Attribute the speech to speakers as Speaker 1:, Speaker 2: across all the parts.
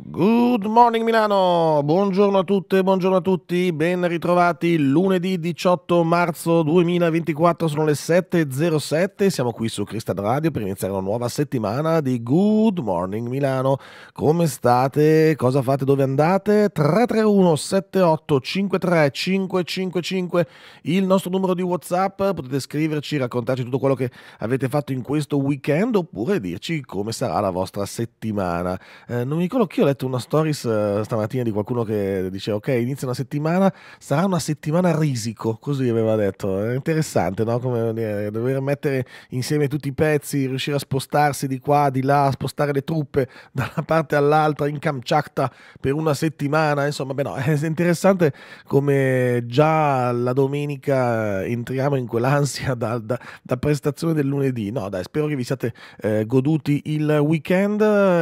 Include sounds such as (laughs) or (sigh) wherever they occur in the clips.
Speaker 1: Good morning Milano, buongiorno a tutte, buongiorno a tutti, ben ritrovati lunedì 18 marzo 2024, sono le 7.07, siamo qui su Cristal Radio per iniziare una nuova settimana di Good Morning Milano. Come state? Cosa fate? Dove andate? 331 78 53 555 il nostro numero di Whatsapp, potete scriverci, raccontarci tutto quello che avete fatto in questo weekend oppure dirci come sarà la vostra settimana. Eh, non mi ricordo chi ho letto una stories eh, stamattina di qualcuno che dice ok, inizia una settimana, sarà una settimana risico, così aveva detto. È interessante, no? Come eh, dover mettere insieme tutti i pezzi, riuscire a spostarsi di qua, di là, spostare le truppe da una parte all'altra in Kamchatka per una settimana, insomma, beh no, (laughs) è interessante come già la domenica entriamo in quell'ansia da, da, da prestazione del lunedì. No, dai, spero che vi siate eh, goduti il weekend.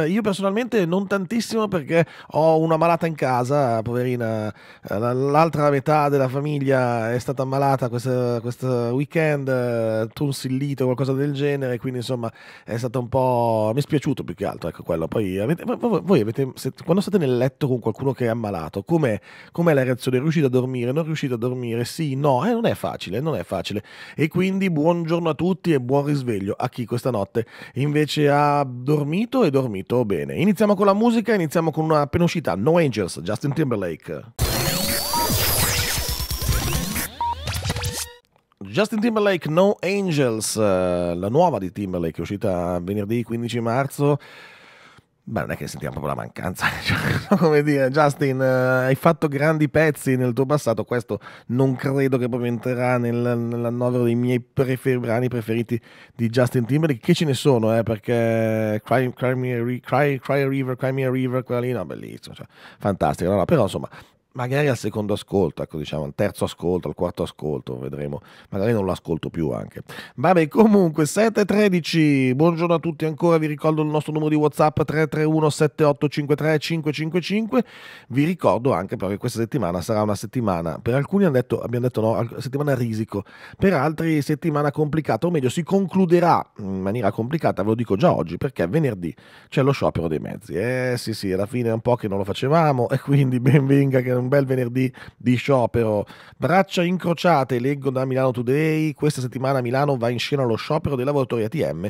Speaker 1: Io personalmente non tantissimo benissimo perché ho una malata in casa, poverina, eh, l'altra metà della famiglia è stata ammalata questo weekend, eh, tonsillite o qualcosa del genere, quindi insomma è stato un po'... mi è spiaciuto più che altro, ecco quello. Poi avete, voi avete, quando state nel letto con qualcuno che è ammalato, com'è, com'è la reazione? Riuscite a dormire? Non riuscite a dormire? Sì, no, eh, non è facile, non è facile. E quindi buongiorno a tutti e buon risveglio a chi questa notte invece ha dormito e dormito bene. Iniziamo con la musica iniziamo con una appena uscita, No Angels, Justin Timberlake. Justin Timberlake, No Angels, eh, la nuova di Timberlake, uscita venerdì 15 marzo. Beh, non è che sentiamo proprio la mancanza, (laughs) cioè, come dire, Justin, eh, hai fatto grandi pezzi nel tuo passato, questo non credo che proprio entrerà nel, nell'annovero dei miei prefer- brani preferiti di Justin Timberlake, che ce ne sono, eh, perché Cry, Cry, Me a River, Cry Me a River, quella lì, no, bellissimo, cioè, fantastico, no, no, però insomma, magari al secondo ascolto, ecco diciamo, al terzo ascolto, al quarto ascolto, vedremo, magari non lo ascolto più anche. Vabbè, comunque 7.13, buongiorno a tutti ancora, vi ricordo il nostro numero di Whatsapp 331 7853 555, vi ricordo anche però che questa settimana sarà una settimana, per alcuni hanno detto, abbiamo detto no, settimana risico, per altri settimana complicata, o meglio si concluderà in maniera complicata, ve lo dico già oggi, perché venerdì c'è lo sciopero dei mezzi, eh sì sì, alla fine è un po' che non lo facevamo e quindi benvenga che non un bel venerdì di sciopero. Braccia incrociate, leggo da Milano Today, questa settimana Milano va in scena allo sciopero dei lavoratori ATM.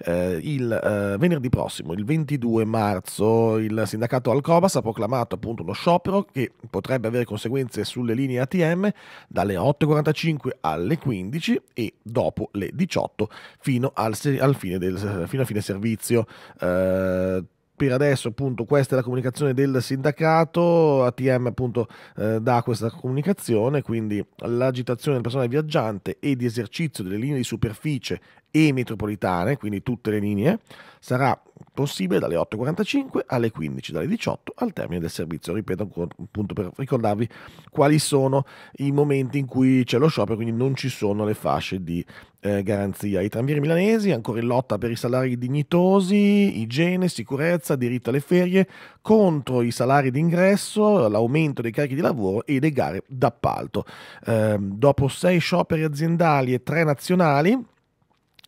Speaker 1: Eh, il eh, venerdì prossimo, il 22 marzo, il sindacato Alcobas ha proclamato appunto uno sciopero che potrebbe avere conseguenze sulle linee ATM dalle 8.45 alle 15 e dopo le 18 fino al, al fine, del, fino fine servizio. Eh, per adesso appunto questa è la comunicazione del sindacato, ATM appunto eh, dà questa comunicazione, quindi l'agitazione del personale viaggiante e di esercizio delle linee di superficie e metropolitane, quindi tutte le linee, sarà possibile dalle 8.45 alle 15, dalle 18 al termine del servizio. Ripeto ancora appunto per ricordarvi quali sono i momenti in cui c'è lo sciopero, quindi non ci sono le fasce di eh, garanzia. I tranvieri milanesi ancora in lotta per i salari dignitosi, igiene, sicurezza, diritto alle ferie, contro i salari d'ingresso, l'aumento dei carichi di lavoro e le gare d'appalto. Eh, dopo sei scioperi aziendali e tre nazionali,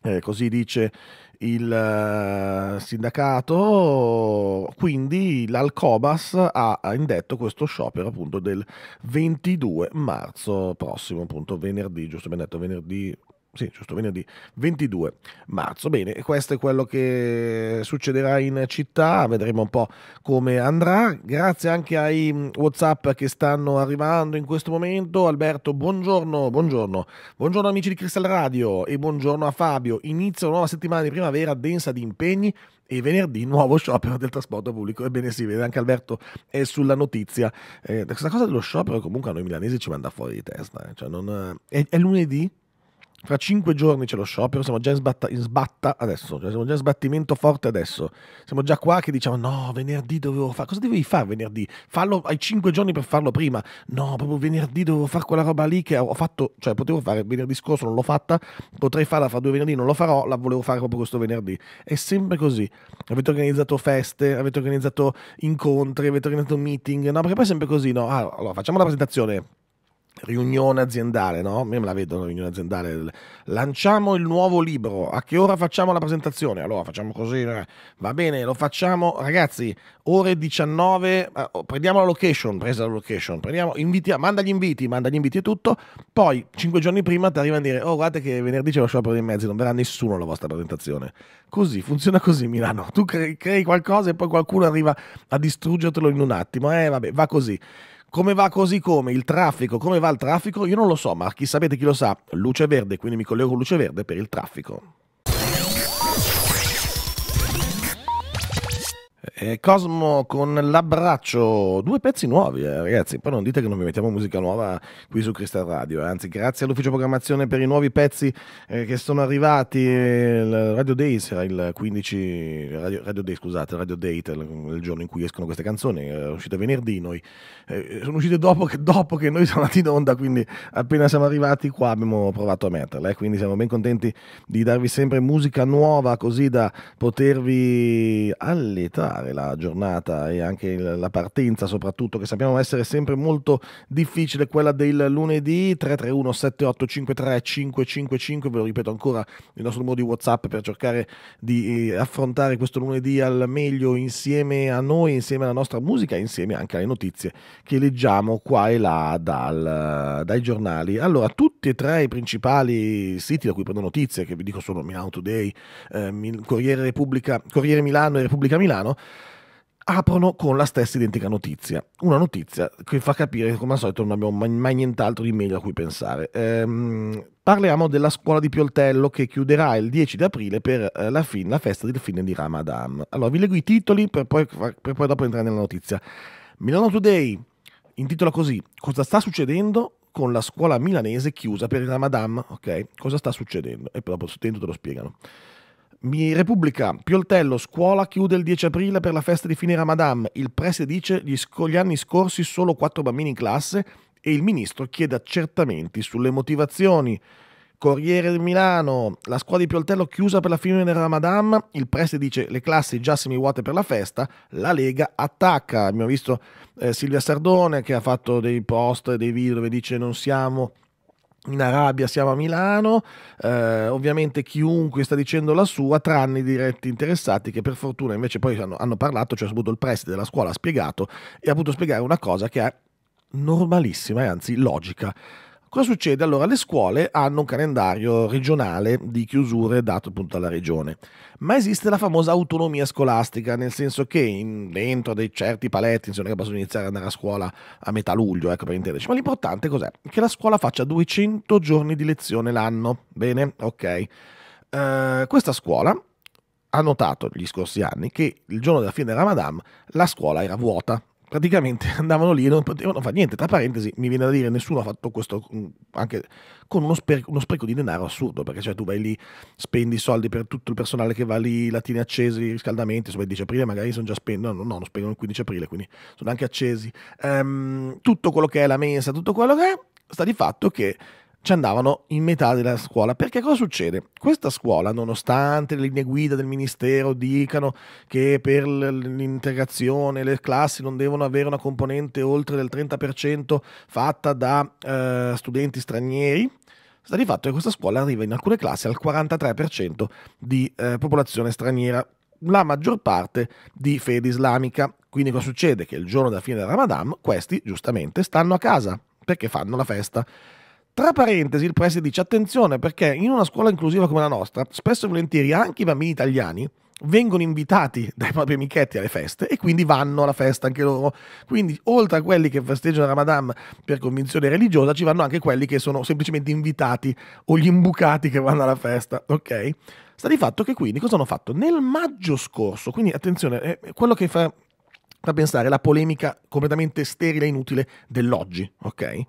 Speaker 1: eh, così dice il eh, sindacato, quindi l'Alcobas ha indetto questo sciopero appunto del 22 marzo prossimo, appunto venerdì, giusto ben detto venerdì sì, giusto venerdì 22 marzo. Bene, questo è quello che succederà in città, vedremo un po' come andrà. Grazie anche ai mm, WhatsApp che stanno arrivando in questo momento. Alberto, buongiorno, buongiorno. Buongiorno amici di Crystal Radio e buongiorno a Fabio. Inizia una nuova settimana di primavera densa di impegni e venerdì nuovo sciopero del trasporto pubblico. Ebbene si vede, anche Alberto è sulla notizia. Eh, questa cosa dello sciopero comunque a noi milanesi ci manda fuori di testa. Eh. Cioè non, eh, è, è lunedì fra cinque giorni c'è lo sciopero, siamo già in sbatta, in sbatta adesso, cioè siamo già in sbattimento forte adesso. Siamo già qua che diciamo no, venerdì dovevo fare, cosa dovevi fare venerdì? Fallo, hai cinque giorni per farlo prima. No, proprio venerdì dovevo fare quella roba lì che ho fatto, cioè potevo fare venerdì scorso, non l'ho fatta, potrei farla fra due venerdì, non lo farò, la volevo fare proprio questo venerdì. È sempre così. Avete organizzato feste, avete organizzato incontri, avete organizzato meeting, no, perché poi è sempre così, no? Ah, allora facciamo la presentazione riunione aziendale, no? Io me la vedo la riunione aziendale. Lanciamo il nuovo libro. A che ora facciamo la presentazione? Allora facciamo così. Eh. Va bene, lo facciamo, ragazzi. Ore 19. Eh, prendiamo la location. Presa la location. Prendiamo, inviti, manda gli inviti, manda gli inviti e tutto. Poi, cinque giorni prima, ti arriva a dire: Oh, guarda che venerdì c'è lo sciopero dei mezzi. Non verrà nessuno alla vostra presentazione. Così funziona così, Milano. Tu crei, crei qualcosa e poi qualcuno arriva a distruggertelo in un attimo. Eh, vabbè, va così. Come va così come? Il traffico, come va il traffico? Io non lo so, ma chi sapete chi lo sa? Luce verde, quindi mi collego con luce verde per il traffico. Eh, Cosmo con l'abbraccio, due pezzi nuovi eh, ragazzi, poi non dite che non vi mettiamo musica nuova qui su Crystal Radio, eh. anzi grazie all'ufficio programmazione per i nuovi pezzi eh, che sono arrivati, il Radio Day sarà il 15, Radio, Radio Day scusate, Radio Date, il, giorno in cui escono queste canzoni, è uscite venerdì noi, sono uscite dopo che, dopo che, noi (laughs) siamo andati in onda, quindi appena siamo arrivati qua abbiamo provato a metterle, quindi siamo ben contenti di darvi sempre musica nuova così da potervi alletare affrontare la giornata e anche la partenza soprattutto che sappiamo essere sempre molto difficile quella del lunedì 331 7853 555 ve lo ripeto ancora il nostro numero di whatsapp per cercare di eh, affrontare questo lunedì al meglio insieme a noi insieme alla nostra musica insieme anche alle notizie che leggiamo qua e là dal, dai giornali allora tutti e tre i principali siti da cui prendo notizie che vi dico sono Milano Today eh, Corriere, Repubblica, Corriere Milano e Repubblica Milano aprono con la stessa identica notizia. Una notizia che fa capire che come al solito non abbiamo mai, nient'altro di meglio a cui pensare. Ehm, parliamo della scuola di Pioltello che chiuderà il 10 di aprile per eh, la, fin, la, festa del fine di Ramadan. Allora vi leggo i titoli per poi, per poi dopo entrare nella notizia. Milano Today intitola così Cosa sta succedendo con la scuola milanese chiusa per il Ramadan? Ok, cosa sta succedendo? E poi dopo dentro te lo spiegano. Mi Repubblica, Pioltello, scuola chiude il 10 aprile per la festa di fine Ramadan. Il preside dice gli, sc- gli anni scorsi solo quattro bambini in classe e il ministro chiede accertamenti sulle motivazioni. Corriere di Milano, la scuola di Pioltello chiusa per la fine del Ramadan, il preside dice le classi già semivuote per la festa, la Lega attacca. Abbiamo visto eh, Silvia Sardone che ha fatto dei post e dei video dove dice non siamo in Arabia, siamo a Milano, eh, ovviamente chiunque sta dicendo la sua, tranne i diretti interessati che per fortuna invece poi hanno, hanno parlato, cioè soprattutto il preside della scuola ha spiegato e ha potuto spiegare una cosa che è normalissima e anzi logica. Cosa succede? Allora, le scuole hanno un calendario regionale di chiusure dato appunto alla regione, ma esiste la famosa autonomia scolastica, nel senso che in, dentro dei certi paletti, insomma, che possono iniziare ad andare a scuola a metà luglio, ecco per intenderci, ma l'importante cos'è? Che la scuola faccia 200 giorni di lezione l'anno, bene? Ok. Uh, questa scuola ha notato gli scorsi anni che il giorno della fine del Ramadan la scuola era vuota, praticamente (laughs) andavano lì e non potevano fare niente. Tra parentesi, mi viene da dire, nessuno ha fatto questo mm, anche con uno, sper- uno spreco di denaro assurdo, perché cioè tu vai lì, spendi soldi per tutto il personale che va lì, latine accesi, riscaldamenti, insomma il 10 aprile magari sono già spenti, no, no, non spendono il 15 aprile, quindi sono anche accesi. Um, tutto quello che è la mensa, tutto quello che è, sta di fatto che ci andavano in metà della scuola. Perché cosa succede? Questa scuola, nonostante le linee guida del ministero dicano che per l'integrazione le classi non devono avere una componente oltre del 30% fatta da eh, studenti stranieri, sta di fatto che questa scuola arriva in alcune classi al 43% di eh, popolazione straniera la maggior parte di fede islamica. Quindi cosa succede? Che il giorno della fine del Ramadan questi giustamente stanno a casa perché fanno la festa. Tra parentesi, il preside dice attenzione perché in una scuola inclusiva come la nostra, spesso e volentieri anche i bambini italiani vengono invitati dai propri amichetti alle feste e quindi vanno alla festa anche loro. Quindi oltre a quelli che festeggiano Ramadan per convinzione religiosa, ci vanno anche quelli che sono semplicemente invitati o gli imbucati che vanno alla festa, ok? Sta di fatto che quindi cosa hanno fatto? Nel maggio scorso, quindi attenzione, è eh, quello che fa, fa pensare la polemica completamente sterile e inutile dell'oggi, ok?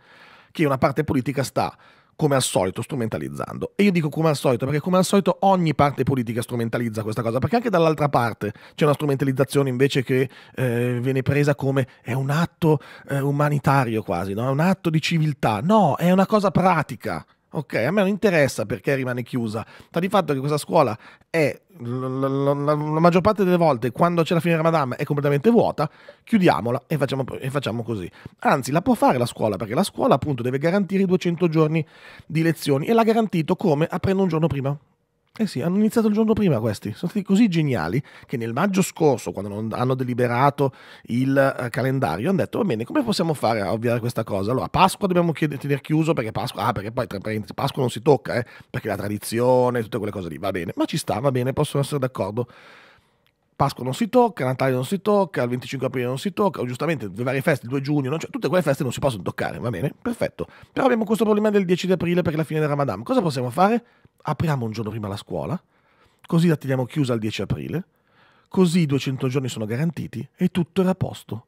Speaker 1: che una parte politica sta come al solito strumentalizzando. E io dico come al solito perché come al solito ogni parte politica strumentalizza questa cosa, perché anche dall'altra parte c'è una strumentalizzazione invece che eh, viene presa come è un atto eh, umanitario quasi, no? è un atto di civiltà. No, è una cosa pratica Ok, a me non interessa perché rimane chiusa. Sta di fatto che questa scuola è la, la, la, maggior parte delle volte quando c'è la fine Ramadan è completamente vuota, chiudiamola e facciamo, e facciamo, così. Anzi, la può fare la scuola perché la scuola appunto deve garantire i 200 giorni di lezioni e l'ha garantito come aprendo un giorno prima. Eh sì, hanno iniziato il giorno prima questi, sono stati così geniali che nel maggio scorso, quando hanno deliberato il eh, calendario, hanno detto va bene, come possiamo fare a ovviare questa cosa? Allora, Pasqua dobbiamo chied- tenere chiuso perché Pasqua, ah, perché poi tra parentesi, Pasqua non si tocca, eh, perché la tradizione, tutte quelle cose lì, va bene, ma ci sta, va bene, possono essere d'accordo. Pasqua non si tocca, Natale non si tocca, il 25 aprile non si tocca, o giustamente le varie feste, il 2 giugno, cioè, tutte quelle feste non si possono toccare, va bene? Perfetto. Però abbiamo questo problema del 10 di aprile per la fine del Ramadan. Cosa possiamo fare? apriamo un giorno prima la scuola, così la teniamo chiusa il 10 aprile, così i 200 giorni sono garantiti e tutto era a posto.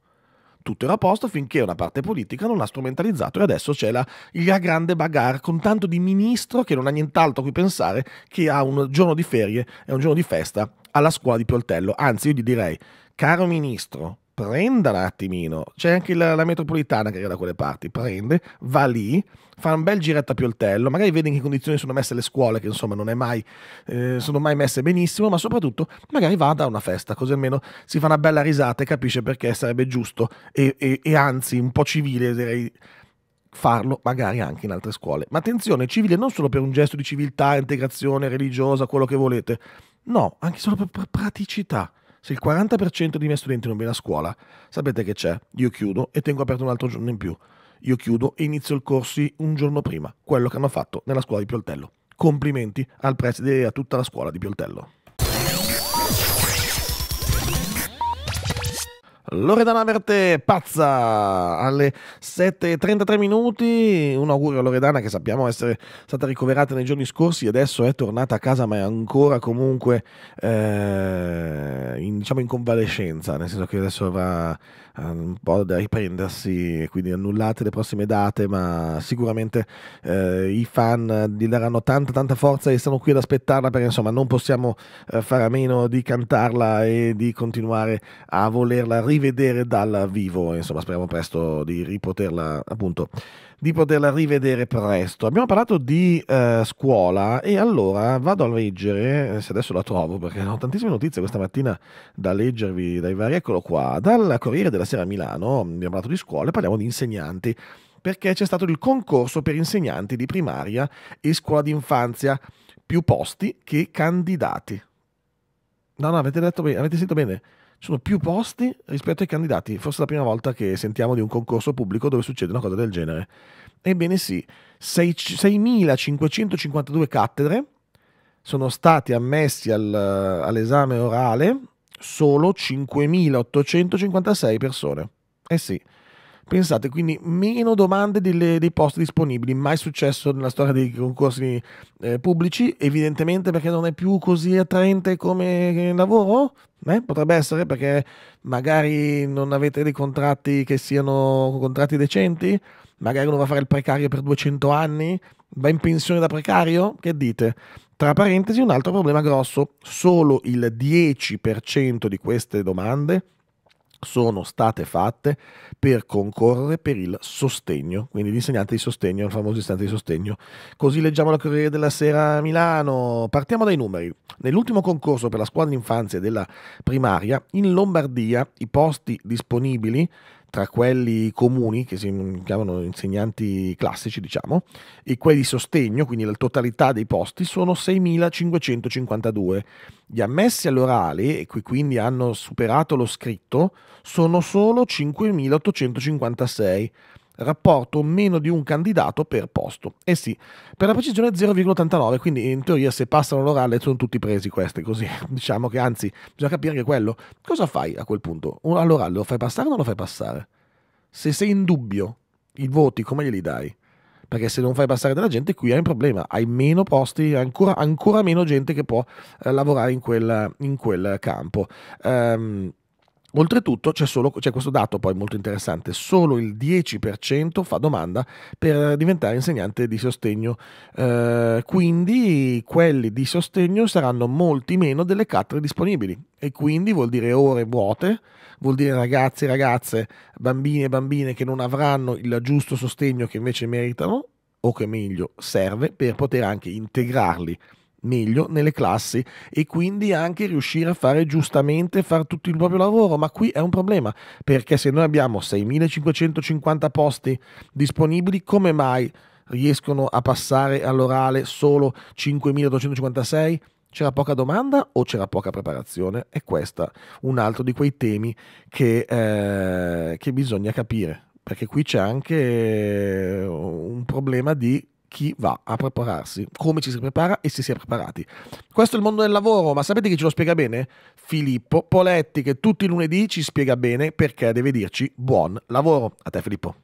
Speaker 1: Tutto era a posto finché una parte politica non l'ha strumentalizzato e adesso c'è la, la grande bagarre con tanto di ministro che non ha nient'altro a cui pensare che ha un giorno di ferie e un giorno di festa alla scuola di Pioltello. Anzi, io gli direi, caro ministro, prenda un attimino. C'è anche la, la, metropolitana che era da quelle parti, prende, va lì, fa un bel giretto a Pioltello, magari vede in che condizioni sono messe le scuole, che insomma non è mai, eh, sono mai messe benissimo, ma soprattutto magari va a una festa, così almeno si fa una bella risata e capisce perché sarebbe giusto e, e, e anzi un po' civile direi farlo magari anche in altre scuole. Ma attenzione, civile non solo per un gesto di civiltà, integrazione religiosa, quello che volete, no, anche solo per praticità. Se il 40% dei miei studenti non viene a scuola, sapete che c'è, io chiudo e tengo aperto un altro giorno in più. Io chiudo e inizio il corsi un giorno prima, quello che hanno fatto nella scuola di Pioltello. Complimenti al preside e a tutta la scuola di Pioltello. Loredana Verte pazza alle 7.33 minuti. Un augurio a Loredana che sappiamo essere stata ricoverata nei giorni scorsi, e adesso è tornata a casa ma è ancora comunque eh, in, diciamo in convalescenza, nel senso che adesso va Ehm, un po' da riprendersi, quindi annullate le prossime date, ma sicuramente eh, i fan gli daranno tanta tanta forza e stanno qui ad aspettarla perché insomma non possiamo eh, fare a meno di cantarla e di continuare a volerla rivedere dal vivo, insomma speriamo presto di ripoterla appunto di poterla rivedere presto. Abbiamo parlato di eh, scuola e allora vado a leggere, eh, se adesso la trovo perché ho tantissime notizie questa mattina da leggervi dai vari, eccolo qua, dal Corriere della Sera a Milano, abbiamo parlato di scuola e parliamo di insegnanti perché c'è stato il concorso per insegnanti di primaria e scuola d'infanzia, più posti che candidati. No, no, avete, detto, avete sentito bene? sono più posti rispetto ai candidati. Forse è la prima volta che sentiamo di un concorso pubblico dove succede una cosa del genere. Ebbene sì, 6.552 cattedre sono stati ammessi al, all'esame orale solo 5.856 persone. Eh sì, Pensate, quindi meno domande delle, dei posti disponibili, mai successo nella storia dei concorsi eh, pubblici, evidentemente perché non è più così attraente come lavoro? Eh, potrebbe essere perché magari non avete dei contratti che siano contratti decenti, magari uno va a fare il precario per 200 anni, va in pensione da precario, che dite? Tra parentesi, un altro problema grosso, solo il 10% di queste domande sono state fatte per concorrere per il sostegno, quindi l'insegnante di sostegno, il famoso insegnante di sostegno. Così leggiamo la Corriere della Sera a Milano. Partiamo dai numeri. Nell'ultimo concorso per la scuola d'infanzia della primaria, in Lombardia i posti disponibili tra quelli comuni, che si chiamano insegnanti classici, diciamo, e quelli di sostegno, quindi la totalità dei posti, sono 6.552. Gli ammessi all'orale, e che quindi hanno superato lo scritto, sono solo 5.856 rapporto meno di un candidato per posto. Eh sì, per la precisione 0,89, quindi in teoria se passano l'orale sono tutti presi questi, così (laughs) diciamo che anzi bisogna capire che quello, cosa fai a quel punto? All'orale lo fai passare o non lo fai passare? Se sei in dubbio, i voti come glieli dai? Perché se non fai passare della gente qui hai un problema, hai meno posti, ancora, ancora meno gente che può eh, lavorare in quel, in quel campo. Ehm, um, Oltretutto c'è, solo, c'è questo dato poi molto interessante, solo il 10% fa domanda per diventare insegnante di sostegno, eh, quindi quelli di sostegno saranno molti meno delle cattedre disponibili e quindi vuol dire ore vuote, vuol dire ragazzi e ragazze, bambini e bambine che non avranno il giusto sostegno che invece meritano o che meglio serve per poter anche integrarli meglio nelle classi e quindi anche riuscire a fare giustamente fare tutto il proprio lavoro, ma qui è un problema perché se noi abbiamo 6550 posti disponibili, come mai riescono a passare all'orale solo 5256? C'era poca domanda o c'era poca preparazione? E questo è un altro di quei temi che, eh, che bisogna capire, perché qui c'è anche un problema di chi va a prepararsi, come ci si prepara e se si è preparati. Questo è il mondo del lavoro, ma sapete chi ce lo spiega bene? Filippo Poletti, che tutti i lunedì ci spiega bene perché deve dirci buon lavoro. A te Filippo.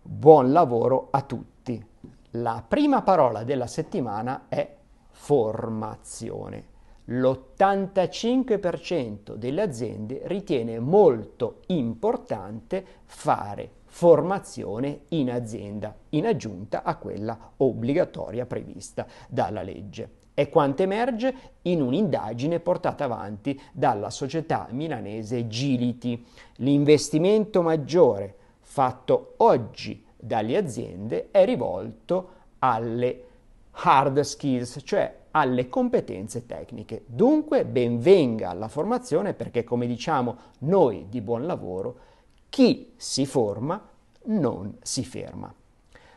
Speaker 2: Buon lavoro a tutti. La prima parola della settimana è formazione. L'85% delle aziende ritiene molto importante fare formazione in azienda, in aggiunta a quella obbligatoria prevista dalla legge. È quanto emerge in un'indagine portata avanti dalla società milanese Giliti. L'investimento maggiore fatto oggi dalle aziende è rivolto alle hard skills, cioè alle competenze tecniche. Dunque benvenga la formazione perché come diciamo noi di buon lavoro chi si forma non si ferma.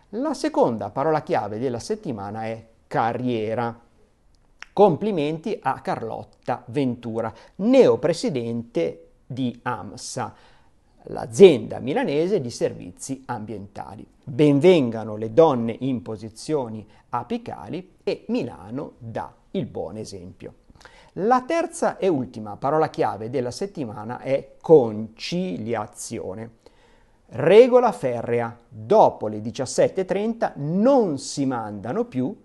Speaker 2: La seconda parola chiave della settimana è carriera. Complimenti a Carlotta Ventura, neopresidente di AMSA, l'azienda milanese di servizi ambientali. Benvengano le donne in posizioni apicali e Milano dà il buon esempio. La terza e ultima parola chiave della settimana è conciliazione. Regola ferrea, dopo le 17.30 non si mandano più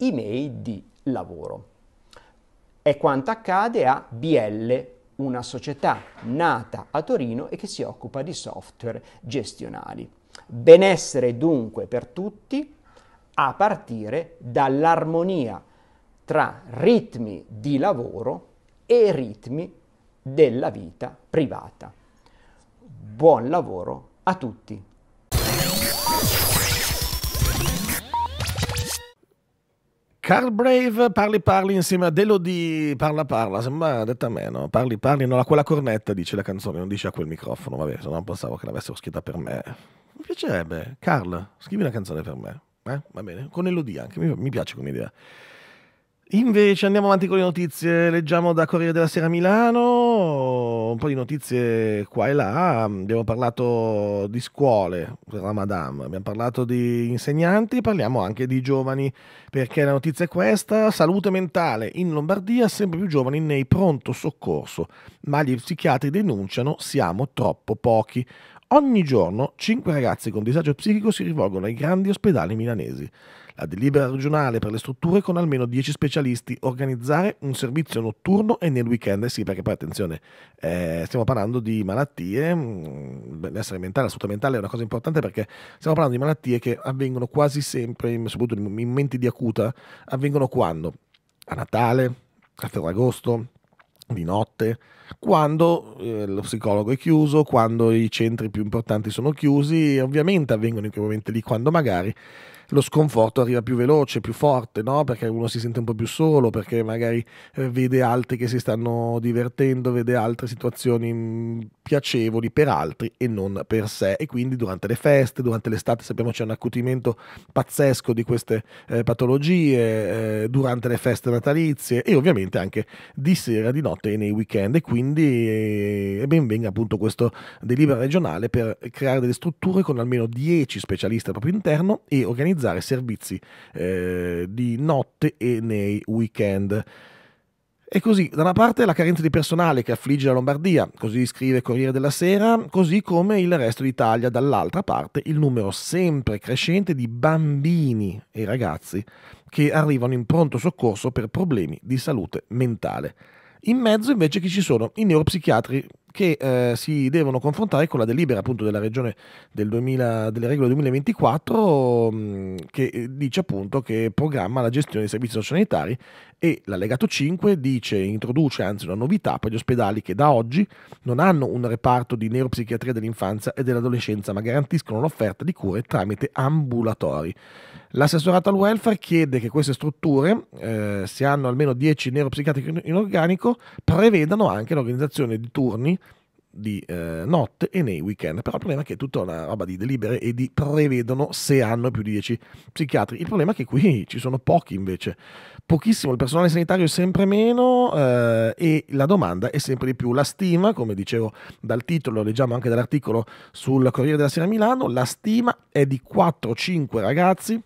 Speaker 2: email di lavoro. È quanto accade a BL, una società nata a Torino e che si occupa di software gestionali. Benessere dunque per tutti a partire dall'armonia tra ritmi di lavoro e ritmi della vita privata. Buon lavoro a tutti!
Speaker 1: Carl Brave, parli parli insieme a Delodi, parla parla, sembra detta a me, no? Parli parli, non a quella cornetta dice la canzone, non dice a quel microfono, vabbè, se no pensavo che l'avessero scritta per me. Mi piacerebbe, Carl, scrivi una canzone per me, eh? Va bene, con Elodie anche, mi, mi piace come idea. Invece andiamo avanti con le notizie, leggiamo da Corriere della Sera Milano, un po' di notizie qua e là, abbiamo parlato di scuole, la madame, abbiamo parlato di insegnanti, parliamo anche di giovani, perché la notizia è questa, salute mentale in Lombardia, sempre più giovani nei pronto soccorso, ma gli psichiatri denunciano siamo troppo pochi. Ogni giorno cinque ragazzi con disagio psichico si rivolgono ai grandi ospedali milanesi. La delibera regionale per le strutture con almeno 10 specialisti, organizzare un servizio notturno e nel weekend, sì perché poi attenzione, eh, stiamo parlando di malattie, mm, l'essere mentale, la mentale è una cosa importante perché stiamo parlando di malattie che avvengono quasi sempre, soprattutto in momenti di acuta, avvengono quando? A Natale, a Ferragosto, di notte, quando eh, lo psicologo è chiuso, quando i centri più importanti sono chiusi, ovviamente avvengono in quei momenti lì, quando magari lo sconforto arriva più veloce, più forte, no? perché uno si sente un po' più solo, perché magari eh, vede altri che si stanno divertendo, vede altre situazioni mm, piacevoli per altri e non per sé. E quindi durante le feste, durante l'estate sappiamo c'è un accutimento pazzesco di queste eh, patologie, eh, durante le feste natalizie e ovviamente anche di sera, di notte e nei weekend. E quindi eh, ben venga appunto questo delivery regionale per creare delle strutture con almeno 10 specialisti al proprio interno e organizzare organizzare servizi eh, di notte e nei weekend. E così, da una parte la carenza di personale che affligge la Lombardia, così scrive Corriere della Sera, così come il resto d'Italia, dall'altra parte il numero sempre crescente di bambini e ragazzi che arrivano in pronto soccorso per problemi di salute mentale. In mezzo invece che ci sono i neuropsichiatri che eh, si devono confrontare con la delibera appunto della regione del 2000, delle regole 2024 mm, che eh, dice appunto che programma la gestione dei servizi sociosanitari e l'allegato 5 dice, introduce anzi una novità per gli ospedali che da oggi non hanno un reparto di neuropsichiatria dell'infanzia e dell'adolescenza ma garantiscono l'offerta di cure tramite ambulatori. L'assessorato al welfare chiede che queste strutture, eh, se hanno almeno 10 neuropsichiatri in organico, prevedano anche l'organizzazione di turni di eh, notte e nei weekend. Però il problema è che è tutta una roba di delibere e di prevedono se hanno più di 10 psichiatri. Il problema è che qui ci sono pochi invece, pochissimo, il personale sanitario è sempre meno eh, e la domanda è sempre di più. La stima, come dicevo dal titolo, leggiamo anche dall'articolo sul Corriere della Sera Milano, la stima è di 4-5 ragazzi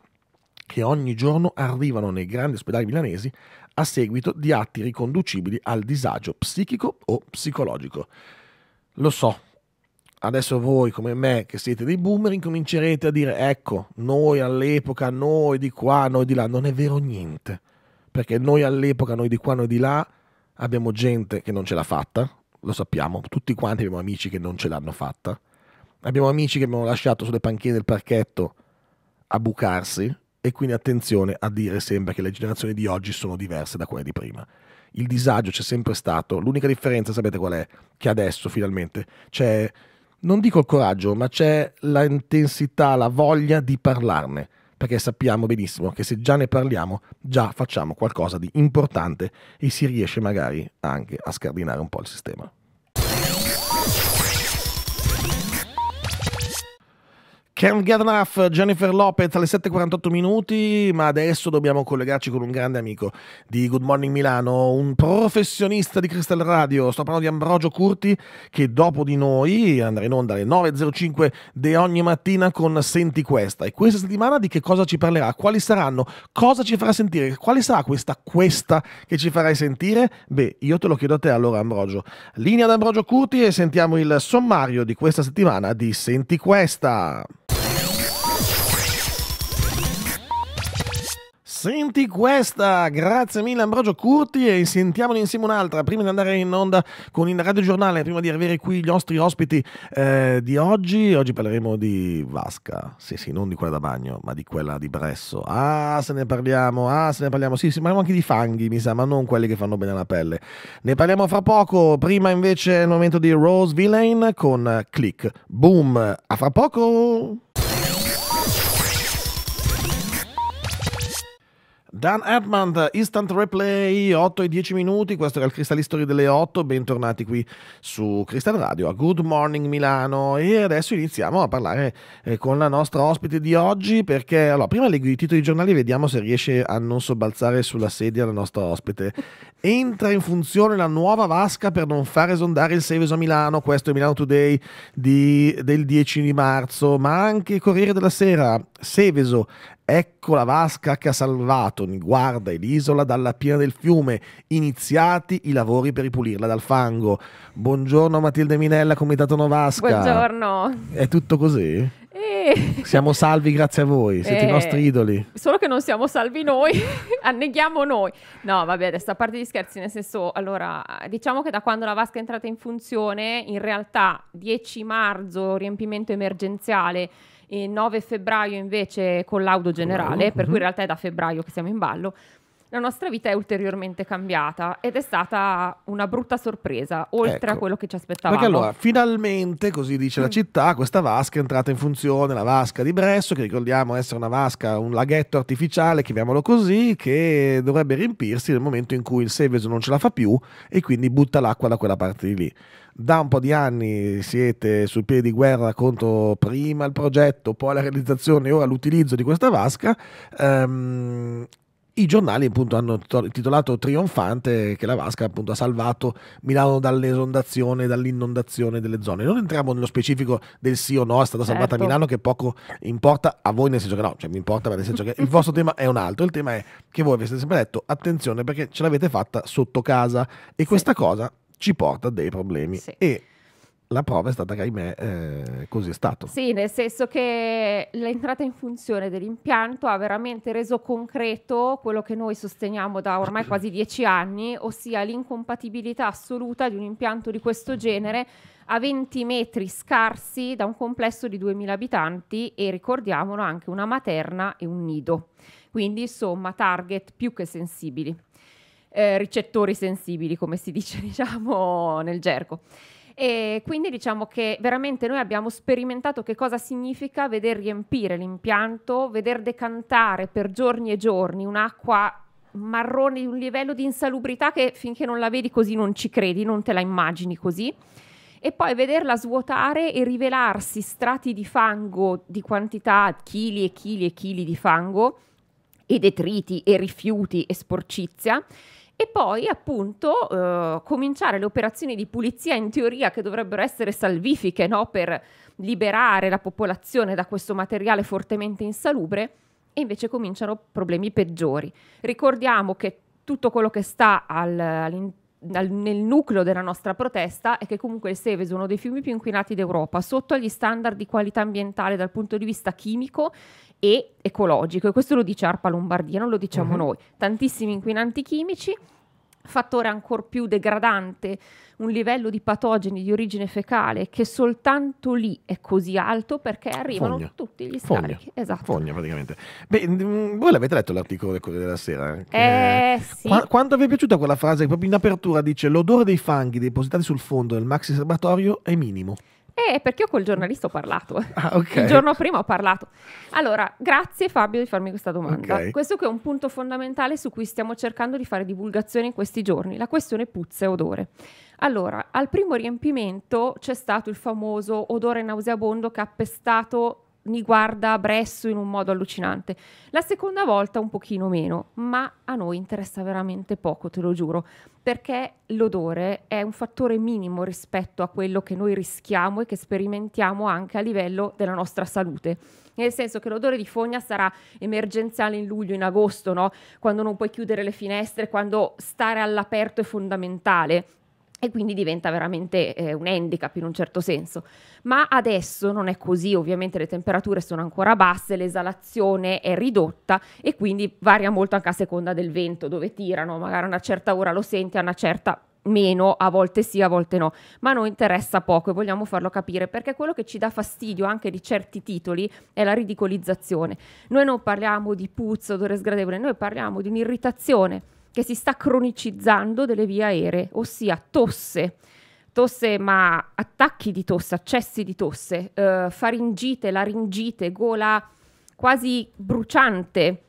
Speaker 1: che ogni giorno arrivano nei grandi ospedali milanesi a seguito di atti riconducibili al disagio psichico o psicologico. Lo so, adesso voi come me che siete dei boomer incomincerete a dire ecco, noi all'epoca, noi di qua, noi di là, non è vero niente, perché noi all'epoca, noi di qua, noi di là abbiamo gente che non ce l'ha fatta, lo sappiamo, tutti quanti abbiamo amici che non ce l'hanno fatta, abbiamo amici che abbiamo lasciato sulle panchine del parchetto a bucarsi e quindi attenzione a dire sempre che le generazioni di oggi sono diverse da quelle di prima il disagio c'è sempre stato. L'unica differenza, sapete qual è? Che adesso finalmente c'è, non dico il coraggio, ma c'è l'intensità, la voglia di parlarne. Perché sappiamo benissimo che se già ne parliamo, già facciamo qualcosa di importante e si riesce magari anche a scardinare un po' il sistema. Karen Garnaff, Jennifer Lopez alle 7.48 minuti, ma adesso dobbiamo collegarci con un grande amico di Good Morning Milano, un professionista di Crystal Radio, sto parlando di Ambrogio Curti che dopo di noi andrà in onda alle 9.05 di ogni mattina con Senti Questa. E questa settimana di che cosa ci parlerà? Quali saranno? Cosa ci farà sentire? Quale sarà questa questa che ci farai sentire? Beh, io te lo chiedo a te allora Ambrogio. Linea ad Ambrogio Curti e sentiamo il sommario di questa settimana di Senti Questa. Senti questa, grazie mille Ambrogio Curti e sentiamone insieme un'altra prima di andare in onda con il Radio Giornale, prima di avere qui gli nostri ospiti eh, di oggi. Oggi parleremo di Vasca, sì sì, non di quella da bagno, ma di quella di Bresso. Ah, se ne parliamo, ah, se ne parliamo, sì, sì, parliamo anche di fanghi, mi sa, ma non quelli che fanno bene alla pelle. Ne parliamo fra poco, prima invece è il momento di Rose Villain con Click. Boom, a fra poco! Dan Edmund, Instant Replay, 8 e 10 minuti, questo era il Crystal History delle 8, bentornati qui su Crystal Radio a Good Morning Milano e adesso iniziamo a parlare eh, con la nostra ospite di oggi perché allora, prima leggo i titoli giornali e vediamo se riesce a non sobbalzare sulla sedia la nostra ospite. Entra in funzione la nuova vasca per non far esondare il Seveso a Milano, questo è Milano Today di, del 10 di marzo, ma anche Corriere della Sera, Seveso, ecco la vasca che ha salvato Niguarda e l'isola dalla piena del fiume, iniziati i lavori per ripulirla dal fango. Buongiorno Matilde Minella, Comitato Novasca. Buongiorno. È tutto così?
Speaker 3: Eh.
Speaker 1: Siamo salvi grazie a voi, siete eh, i nostri idoli.
Speaker 3: Solo che non siamo salvi noi, (laughs) anneghiamo noi. No, vabbè, adesso a parte gli scherzi, nel senso, allora, diciamo che da quando la vasca è entrata in funzione, in realtà 10 marzo, riempimento emergenziale, e 9 febbraio invece collaudo generale, per cui in mm-hmm. realtà è da febbraio che siamo in ballo la nostra vita è ulteriormente cambiata ed è stata una brutta sorpresa, oltre ecco. a quello che ci aspettavamo. Perché allora,
Speaker 1: finalmente, così dice la mm. città, questa vasca è entrata in funzione, la vasca di Bresso, che ricordiamo essere una vasca, un laghetto artificiale, chiamiamolo così, che dovrebbe riempirsi nel momento in cui il Seveso non ce la fa più e quindi butta l'acqua da quella parte di lì. Da un po' di anni siete sul piede di guerra contro prima il progetto, poi la realizzazione e ora l'utilizzo di questa vasca. Um, i giornali appunto, hanno titolato trionfante che la Vasca appunto, ha salvato Milano dall'esondazione, dall'inondazione delle zone. Non entriamo nello specifico del sì o no, è stata certo. salvata Milano che poco importa a voi nel senso che no, cioè mi importa nel senso che il vostro tema è un altro, il tema è che voi avete sempre detto attenzione perché ce l'avete fatta sotto casa e sì. questa cosa ci porta a dei problemi. Sì. E la prova è stata che ahimè eh, così è stato.
Speaker 3: Sì, nel senso che l'entrata in funzione dell'impianto ha veramente reso concreto quello che noi sosteniamo da ormai quasi dieci anni, ossia l'incompatibilità assoluta di un impianto di questo genere a 20 metri scarsi da un complesso di 2.000 abitanti e ricordiamolo anche una materna e un nido. Quindi insomma target più che sensibili, eh, ricettori sensibili come si dice (laughs) diciamo nel gergo. E quindi diciamo che veramente noi abbiamo sperimentato che cosa significa veder riempire l'impianto, veder decantare per giorni e giorni un'acqua marrone di un livello di insalubrità che finché non la vedi così non ci credi, non te la immagini così e poi vederla svuotare e rivelarsi strati di fango di quantità, chili e chili e chili di fango e detriti e rifiuti e sporcizia e poi appunto eh, cominciare le operazioni di pulizia in teoria che dovrebbero essere salvifiche no? per liberare la popolazione da questo materiale fortemente insalubre e invece cominciano problemi peggiori. Ricordiamo che tutto quello che sta al, all'interno dal, nel nucleo della nostra protesta è che comunque il Seveso è uno dei fiumi più inquinati d'Europa, sotto agli standard di qualità ambientale dal punto di vista chimico e ecologico. E questo lo dice Arpa Lombardia, non lo diciamo uh-huh. noi. Tantissimi inquinanti chimici fattore ancor più degradante, un livello di patogeni di origine fecale che soltanto lì è così alto perché arrivano Fogna. tutti gli scarichi. Fogna. Esatto. Fogna
Speaker 1: praticamente. Beh, mm, voi l'avete letto l'articolo del Corriere della Sera?
Speaker 3: Eh, eh sì. Qu-
Speaker 1: quanto vi è piaciuta quella frase proprio in apertura dice l'odore dei fanghi depositati sul fondo del maxi serbatoio è minimo.
Speaker 3: Eh, perché io col giornalista ho parlato. Ah, (laughs) okay. Il giorno prima ho parlato. Allora, grazie Fabio di farmi questa domanda. Okay. Questo che è un punto fondamentale su cui stiamo cercando di fare divulgazione in questi giorni, la questione puzza e odore. Allora, al primo riempimento c'è stato il famoso odore nauseabondo che ha appestato mi guarda Bresso in un modo allucinante. La seconda volta un pochino meno, ma a noi interessa veramente poco, te lo giuro, perché l'odore è un fattore minimo rispetto a quello che noi rischiamo e che sperimentiamo anche a livello della nostra salute. Nel senso che l'odore di fogna sarà emergenziale in luglio, in agosto, no? quando non puoi chiudere le finestre, quando stare all'aperto è fondamentale e quindi diventa veramente eh, un handicap in un certo senso. Ma adesso non è così, ovviamente le temperature sono ancora basse, l'esalazione è ridotta e quindi varia molto anche a seconda del vento dove tirano, magari a una certa ora lo senti, a una certa meno, a volte sì, a volte no, ma a noi interessa poco e vogliamo farlo capire perché quello che ci dà fastidio anche di certi titoli è la ridicolizzazione. Noi non parliamo di puzzo, odore sgradevole, noi parliamo di un'irritazione che si sta cronicizzando delle vie aeree, ossia tosse, tosse ma attacchi di tosse, accessi di tosse, eh, faringite, laringite, gola quasi bruciante.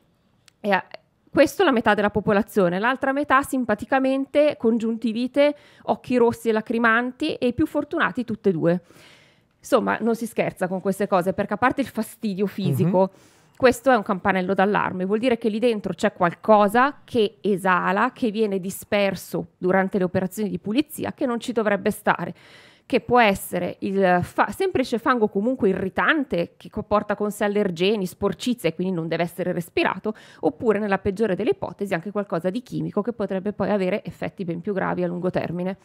Speaker 3: E, eh, questo la metà della popolazione, l'altra metà simpaticamente congiuntivite, occhi rossi e lacrimanti e i più fortunati tutte e due. Insomma, non si scherza con queste cose perché a parte il fastidio mhm. fisico, mm-hmm questo è un campanello d'allarme, vuol dire che lì dentro c'è qualcosa che esala, che viene disperso durante le operazioni di pulizia, che non ci dovrebbe stare che può essere il fa- semplice fango comunque irritante che porta con sé allergeni, sporcizie e quindi non deve essere respirato, oppure nella peggiore delle ipotesi anche qualcosa di chimico che potrebbe poi avere effetti ben più gravi a lungo termine.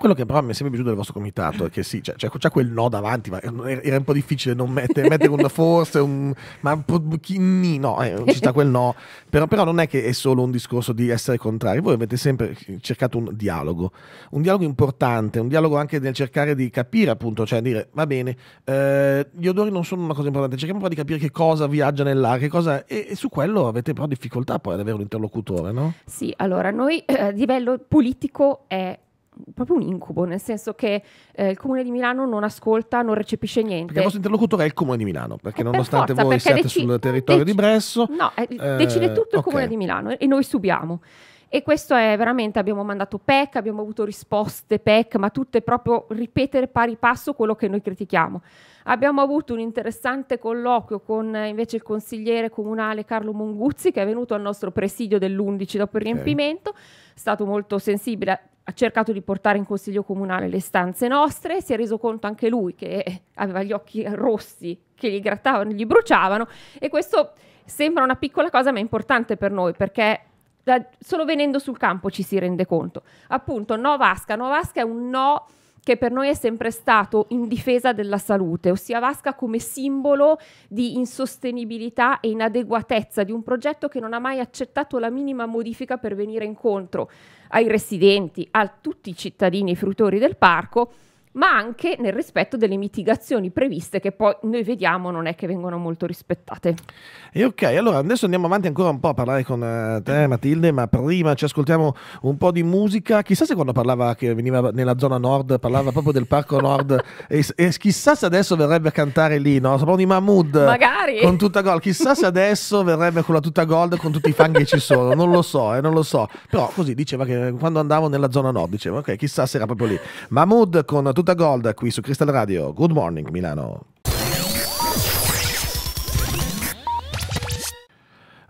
Speaker 1: Quello che però mi è sempre piaciuto del vostro comitato è che sì, c'è, cioè, quel no davanti, ma era un po' difficile non mettere, mettere un forse, un, ma un pochini, no, eh, ci sta quel no, però, però, non è che è solo un discorso di essere contrari, voi avete sempre cercato un dialogo, un dialogo importante, un dialogo anche nel cercare di capire appunto, cioè dire va bene, eh, gli odori non sono una cosa importante, cerchiamo però di capire che cosa viaggia nell'aria, che cosa, e, e, su quello avete però difficoltà poi ad avere un interlocutore, no?
Speaker 3: Sì, allora noi eh, a livello politico è proprio un incubo, nel senso che eh, il Comune di Milano non ascolta, non recepisce niente. Perché il vostro
Speaker 1: interlocutore è il Comune di Milano, perché eh, nonostante per forza, voi perché siate deci- sul territorio deci- di Bresso... No, eh, eh, decide tutto il okay. Comune di
Speaker 3: Milano e noi subiamo. E questo è veramente, abbiamo mandato PEC, abbiamo avuto risposte PEC, ma tutte proprio ripetere pari passo quello che noi critichiamo. Abbiamo avuto un interessante colloquio con eh, invece il consigliere comunale Carlo Monguzzi che è venuto al nostro presidio dell'11 dopo il riempimento, è stato molto sensibile, ha cercato di portare in consiglio comunale le stanze nostre, si è reso conto anche lui che aveva gli occhi rossi che gli grattavano, gli bruciavano e questo sembra una piccola cosa ma è importante per noi perché da, solo venendo sul campo ci si rende conto. Appunto, no Vasca, no Vasca è un no che per noi è sempre stato in difesa della salute, ossia Vasca come simbolo di insostenibilità e inadeguatezza di un progetto che non ha mai accettato la minima modifica per venire incontro ai residenti, a tutti i cittadini e fruitori del parco ma anche nel rispetto delle mitigazioni previste che poi noi vediamo non è che vengono
Speaker 1: molto rispettate. E ok, allora adesso andiamo avanti ancora un po' a parlare con eh, te Matilde, ma prima ci ascoltiamo un po' di musica. Chissà se quando parlava che veniva nella zona nord, parlava proprio del Parco (laughs) Nord e, e, chissà se adesso verrebbe a cantare lì, no? Sappiamo di Mahmood. Magari. Con tutta gold. Chissà se adesso verrebbe con la tutta gold con tutti i fanghi che ci sono. Non lo so, eh, non lo so. Però così diceva che quando andavo nella zona nord, diceva ok, chissà se era proprio lì. Mahmood con tutta tutta Gold qui su Crystal Radio. Good morning Milano.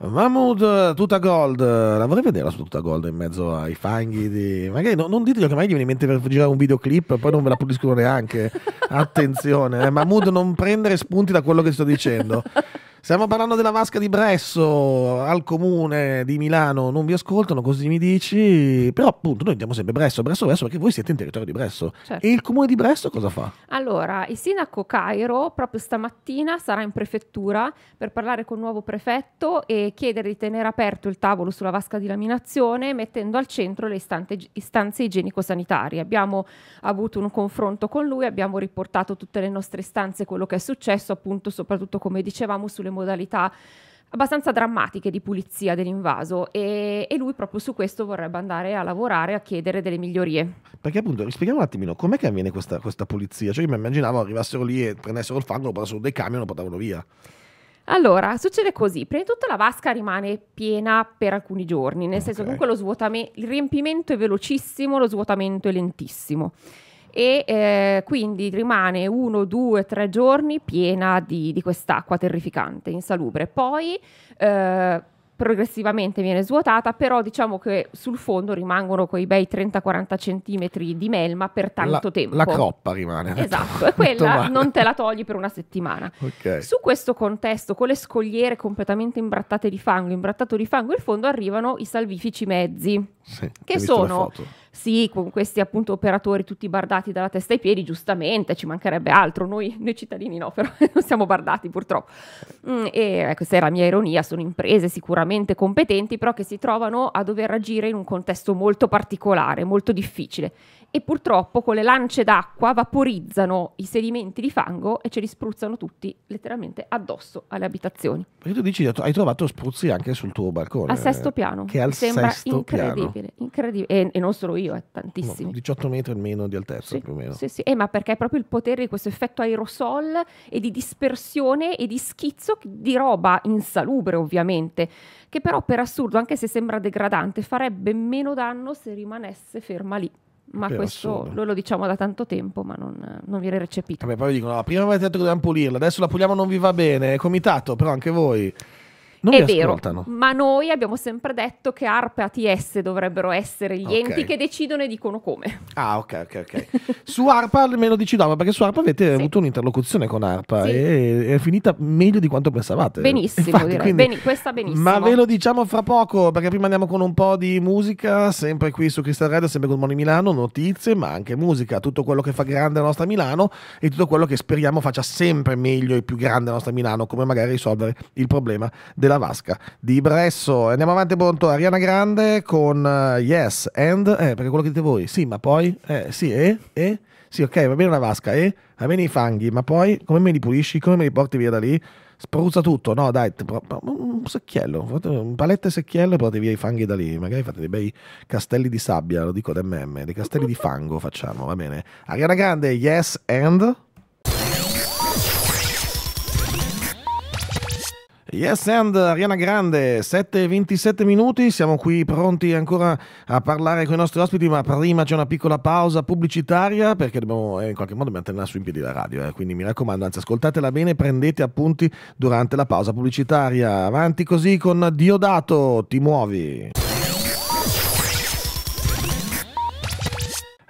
Speaker 1: Mahmood tutta gold, la vorrei vedere su tutta gold in mezzo ai fanghi di... Magari no, non ditelo che mai gli viene in mente per girare un videoclip, poi non ve la puliscono neanche. (laughs) Attenzione, eh. Mahmood non prendere spunti da quello che sto dicendo. Stiamo parlando della vasca di Bresso al comune di Milano, non vi ascoltano, così mi dici, però appunto noi diamo sempre Bresso, Bresso, Bresso perché voi siete in territorio di Bresso. Certo. E il comune di Bresso cosa fa?
Speaker 3: Allora, il sindaco Cairo proprio stamattina sarà in prefettura per parlare con il nuovo prefetto e chiedere di tenere aperto il tavolo sulla vasca di laminazione mettendo al centro le istante, istanze igienico-sanitarie. Abbiamo avuto un confronto con lui, abbiamo riportato tutte le nostre istanze, quello che è successo appunto soprattutto come dicevamo sulle sulle modalità abbastanza drammatiche di pulizia dell'invaso e, e, lui proprio su questo vorrebbe andare a lavorare a chiedere delle migliorie.
Speaker 1: Perché appunto, spieghiamo un attimino, com'è che avviene questa, questa pulizia? Cioè io mi immaginavo arrivassero lì e prendessero il fango, lo portassero dei camion e lo portavano via.
Speaker 3: Allora, succede così, prima di tutto la vasca rimane piena per alcuni giorni, nel okay. senso comunque lo svuotamento, il riempimento è velocissimo, lo svuotamento è lentissimo e eh, quindi rimane uno, due, tre giorni piena di, di quest'acqua terrificante, insalubre. Poi eh, progressivamente viene svuotata, però diciamo che sul fondo rimangono quei bei 30-40 centimetri di melma per tanto la, tempo. La coppa
Speaker 1: rimane. Esatto, e (laughs) quella non te
Speaker 3: la togli per una settimana. Okay. Su questo contesto, con le scogliere completamente imbrattate di fango, imbrattato di fango, il fondo arrivano i salvifici mezzi sì, che sono sì, con questi appunto operatori tutti bardati dalla testa ai piedi, giustamente, ci mancherebbe altro, noi, noi cittadini no, (laughs) però non siamo bardati purtroppo. Mm, e eh, questa era la mia ironia, sono imprese sicuramente competenti, però che si trovano a dover agire in un contesto molto particolare, molto difficile e purtroppo con le lance d'acqua vaporizzano i sedimenti di fango e ce li spruzzano tutti letteralmente addosso alle abitazioni.
Speaker 1: Perché tu dici hai trovato spruzzi anche sul tuo balcone? Al sesto eh, piano. Che al sembra sesto incredibile, piano.
Speaker 3: incredibile. E, e, non solo io, è eh, tantissimo. Boh,
Speaker 1: 18 metri almeno di altezza sì, più o meno. Sì, sì,
Speaker 3: eh, ma perché è proprio il potere di questo effetto aerosol e di dispersione e di schizzo di roba insalubre ovviamente, che però per assurdo, anche se sembra degradante, farebbe meno danno se rimanesse ferma lì ma Però questo noi lo diciamo da tanto
Speaker 1: tempo, ma non, non viene recepito. Vabbè, poi dicono: ah, prima avete detto che dobbiamo pulirla, adesso la puliamo, non vi va bene. Comitato, però anche voi. Non è vero, ascoltano. ma
Speaker 3: noi abbiamo sempre detto che ARPA e ATS dovrebbero essere gli okay. enti che decidono e dicono come.
Speaker 1: Ah, ok, ok, ok. (laughs) su ARPA almeno decidava, perché su ARPA avete sì. avuto un'interlocuzione con ARPA sì. e è finita meglio di quanto pensavate. Benissimo, Infatti, quindi, Beni, questa benissimo. Ma ve lo diciamo fra poco, perché prima andiamo con un po' di musica, sempre qui su Crystal Radio, sempre con Moni Milano, notizie, ma anche musica, tutto quello che fa grande la nostra Milano e tutto quello che speriamo faccia sempre meglio e più grande la nostra Milano, come magari risolvere il problema del della Vasca di Bresso. Andiamo avanti pronto, Ariana Grande con uh, Yes and, eh, perché quello che dite voi, sì ma poi, eh, sì e, eh, eh, sì ok va bene la Vasca e, eh, va bene i fanghi, ma poi come me li pulisci, come me li porti via da lì? spruzza tutto, no dai, un secchiello, un paletto e secchiello e portate via i fanghi da lì, magari fate dei bei castelli di sabbia, lo dico da MM, dei castelli di fango facciamo, va bene. Ariana Grande, yes and... Yes and Ariana Grande, 7.27 minuti, siamo qui pronti ancora a parlare con i nostri ospiti, ma prima c'è una piccola pausa pubblicitaria perché dobbiamo, eh, in qualche modo dobbiamo su in piedi la radio, eh, quindi mi raccomando, anzi ascoltatela bene, prendete appunti durante la pausa pubblicitaria. Avanti così con Diodato, ti muovi.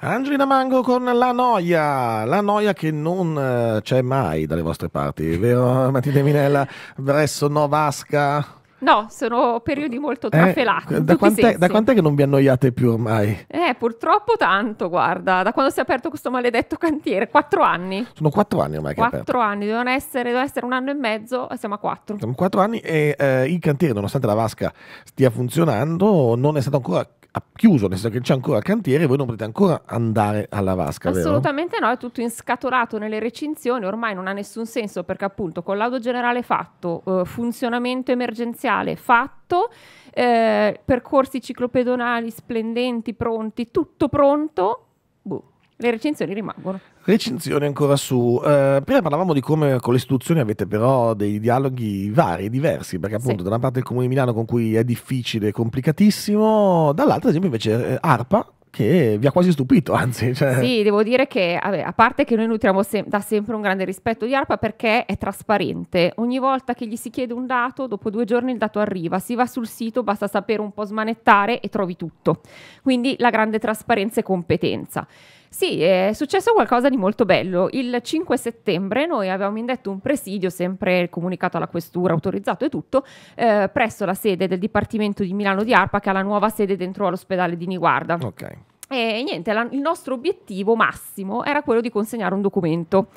Speaker 1: Angelina Mango con La Noia, la noia che non eh, c'è mai dalle vostre parti, vero (laughs) Matilde Minella? Bresso, no, Vasca?
Speaker 3: No, sono periodi molto eh, trafelati. Eh, da, quant'è, da, quant'è,
Speaker 1: che non vi annoiate più ormai?
Speaker 3: Eh, purtroppo tanto, guarda. Da quando si è aperto questo maledetto cantiere, quattro anni.
Speaker 1: Sono quattro anni ormai quattro che Quattro
Speaker 3: anni, dovevano essere, deve essere un anno e mezzo, siamo
Speaker 1: a quattro. Siamo a quattro anni e eh, il cantiere, nonostante la vasca stia funzionando, non è stato ancora ha chiuso, nel senso che c'è ancora il cantiere, voi non potete ancora andare alla vasca. Assolutamente
Speaker 3: vero? no, è tutto scatolato nelle recinzioni, ormai non ha nessun senso perché appunto collaudo generale fatto, eh, funzionamento emergenziale fatto, eh, percorsi ciclopedonali splendenti, pronti, tutto pronto. Boh le recensioni rimangono.
Speaker 1: Recensioni ancora su. Eh, prima parlavamo di come con le istituzioni avete però dei dialoghi vari, diversi, perché appunto sì. da una parte il Comune di Milano con cui è difficile, complicatissimo, dall'altra ad esempio invece eh, ARPA che vi ha quasi stupito, (laughs) anzi. Cioè... Sì,
Speaker 3: devo dire che, vabbè, a parte che noi nutriamo se da sempre un grande rispetto di ARPA perché è trasparente. Ogni volta che gli si chiede un dato, dopo due giorni il dato arriva. Si va sul sito, basta sapere un po' smanettare e trovi tutto. Quindi la grande trasparenza e competenza. Sì, è successo qualcosa di molto bello. Il 5 settembre noi avevamo indetto un presidio, sempre comunicato alla questura, autorizzato e tutto, eh, presso la sede del Dipartimento di Milano di Arpa, che ha la nuova sede dentro all'ospedale di Niguarda. Ok. E niente, la, il nostro obiettivo massimo era quello di consegnare un documento.